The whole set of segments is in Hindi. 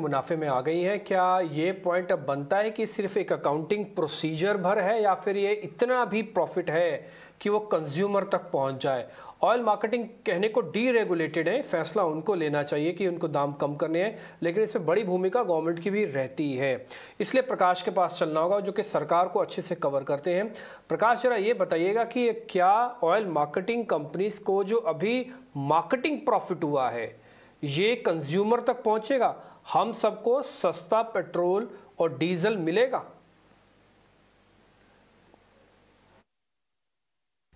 मुनाफे में आ गई हैं क्या ये पॉइंट अब बनता है कि सिर्फ एक अकाउंटिंग प्रोसीजर भर है या फिर ये इतना भी प्रॉफिट है कि वो कंज्यूमर तक पहुंच जाए ऑयल मार्केटिंग कहने को डीरेगुलेटेड है फैसला उनको लेना चाहिए कि उनको दाम कम करने हैं लेकिन इसमें बड़ी भूमिका गवर्नमेंट की भी रहती है इसलिए प्रकाश के पास चलना होगा जो कि सरकार को अच्छे से कवर करते हैं प्रकाश जरा ये बताइएगा कि क्या ऑयल मार्केटिंग कंपनीज को जो अभी मार्केटिंग प्रॉफिट हुआ है ये कंज्यूमर तक पहुंचेगा हम सबको सस्ता पेट्रोल और डीजल मिलेगा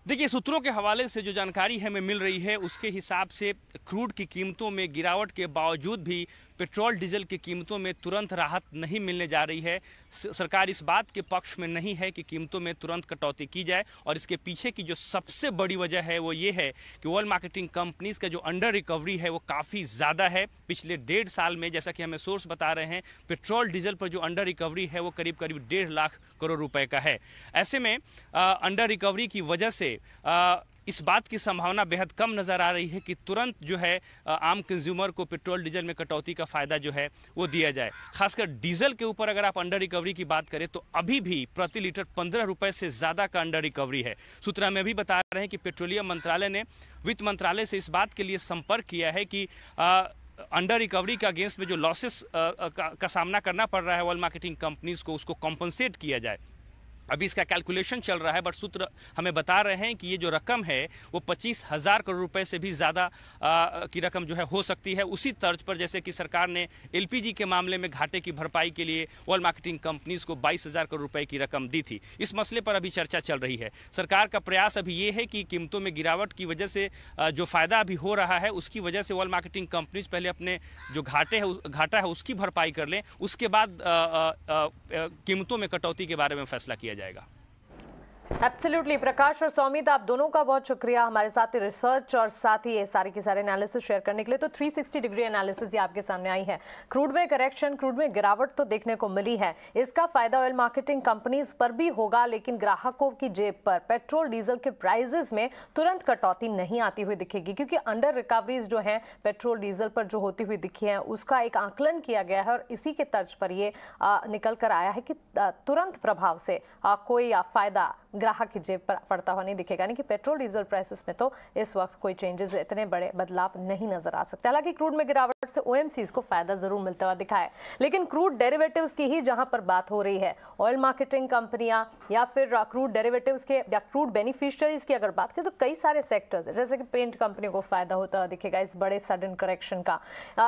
देखिए सूत्रों के हवाले से जो जानकारी हमें मिल रही है उसके हिसाब से क्रूड की कीमतों में गिरावट के बावजूद भी पेट्रोल डीजल की कीमतों में तुरंत राहत नहीं मिलने जा रही है सरकार इस बात के पक्ष में नहीं है कि कीमतों में तुरंत कटौती की जाए और इसके पीछे की जो सबसे बड़ी वजह है वो ये है कि वर्ल्ड मार्केटिंग कंपनीज़ का जो अंडर रिकवरी है वो काफ़ी ज़्यादा है पिछले डेढ़ साल में जैसा कि हमें सोर्स बता रहे हैं पेट्रोल डीजल पर जो अंडर रिकवरी है वो करीब करीब डेढ़ लाख करोड़ रुपए का है ऐसे में अंडर रिकवरी की वजह से आ, इस बात की संभावना बेहद कम नज़र आ रही है कि तुरंत जो है आम कंज्यूमर को पेट्रोल डीजल में कटौती का फ़ायदा जो है वो दिया जाए खासकर डीजल के ऊपर अगर आप अंडर रिकवरी की बात करें तो अभी भी प्रति लीटर पंद्रह रुपये से ज़्यादा का अंडर रिकवरी है सूत्र में भी बता रहे हैं कि पेट्रोलियम मंत्रालय ने वित्त मंत्रालय से इस बात के लिए संपर्क किया है कि आ, अंडर रिकवरी के अगेंस्ट में जो लॉसेस का, का सामना करना पड़ रहा है ऑयल मार्केटिंग कंपनीज को उसको कॉम्पनसेट किया जाए अभी इसका कैलकुलेशन चल रहा है बट सूत्र हमें बता रहे हैं कि ये जो रकम है वो पच्चीस हज़ार करोड़ रुपए से भी ज़्यादा की रकम जो है हो सकती है उसी तर्ज पर जैसे कि सरकार ने एलपीजी के मामले में घाटे की भरपाई के लिए ऑयल मार्केटिंग कंपनीज को बाईस हज़ार करोड़ रुपए की रकम दी थी इस मसले पर अभी चर्चा चल रही है सरकार का प्रयास अभी ये है कि कीमतों में गिरावट की वजह से जो फ़ायदा अभी हो रहा है उसकी वजह से ऑयल मार्केटिंग कंपनीज पहले अपने जो घाटे है घाटा है उसकी भरपाई कर लें उसके बाद कीमतों में कटौती के बारे में फैसला किया जाएगा एब्सोल्युटली प्रकाश और सौमित आप दोनों का बहुत शुक्रिया हमारे साथ रिसर्च और साथ ही ये सारे के सारे एनालिसिस शेयर करने के लिए तो 360 डिग्री एनालिसिस ये आपके सामने आई है क्रूड में करेक्शन क्रूड में गिरावट तो देखने को मिली है इसका फायदा ऑयल मार्केटिंग कंपनीज पर भी होगा लेकिन ग्राहकों की जेब पर पेट्रोल डीजल के प्राइजेस में तुरंत कटौती नहीं आती हुई दिखेगी क्योंकि अंडर रिकवरीज जो है पेट्रोल डीजल पर जो होती हुई दिखी है उसका एक आंकलन किया गया है और इसी के तर्ज पर ये निकल कर आया है कि तुरंत प्रभाव से कोई फायदा ग्राहक की जेब पर पड़ता हुआ नहीं दिखेगा यानी कि पेट्रोल डीजल प्राइसेस में तो इस वक्त कोई चेंजेस इतने बड़े बदलाव नहीं नजर आ सकते हालांकि क्रूड में गिरावट तरफ से ओएमसीज को फायदा जरूर मिलता हुआ दिखा है लेकिन क्रूड डेरिवेटिव्स की ही जहां पर बात हो रही है ऑयल मार्केटिंग कंपनियां या फिर क्रूड डेरिवेटिव्स के या क्रूड बेनिफिशरीज की अगर बात करें तो कई सारे सेक्टर्स है जैसे कि पेंट कंपनी को फायदा होता हुआ दिखेगा इस बड़े सडन करेक्शन का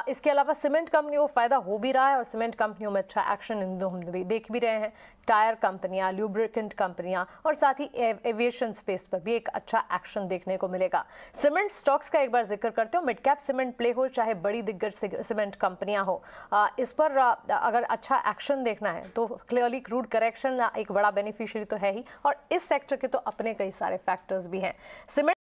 इसके अलावा सीमेंट कंपनी को फायदा हो भी रहा है और सीमेंट कंपनियों में अच्छा एक्शन हम देख भी रहे हैं टायर कंपनियां ल्यूब्रिकेंट कंपनियां और साथ ही एविएशन स्पेस पर भी एक अच्छा एक्शन देखने को मिलेगा सीमेंट स्टॉक्स का एक बार जिक्र करते हो मिड कैप सीमेंट प्ले हो चाहे बड़ी दिग्गज फिर सीमेंट कंपनियां हो इस पर अगर अच्छा एक्शन देखना है तो क्लियरली क्रूड करेक्शन एक बड़ा बेनिफिशियरी तो है ही और इस सेक्टर के तो अपने कई सारे फैक्टर्स भी हैं सीमेंट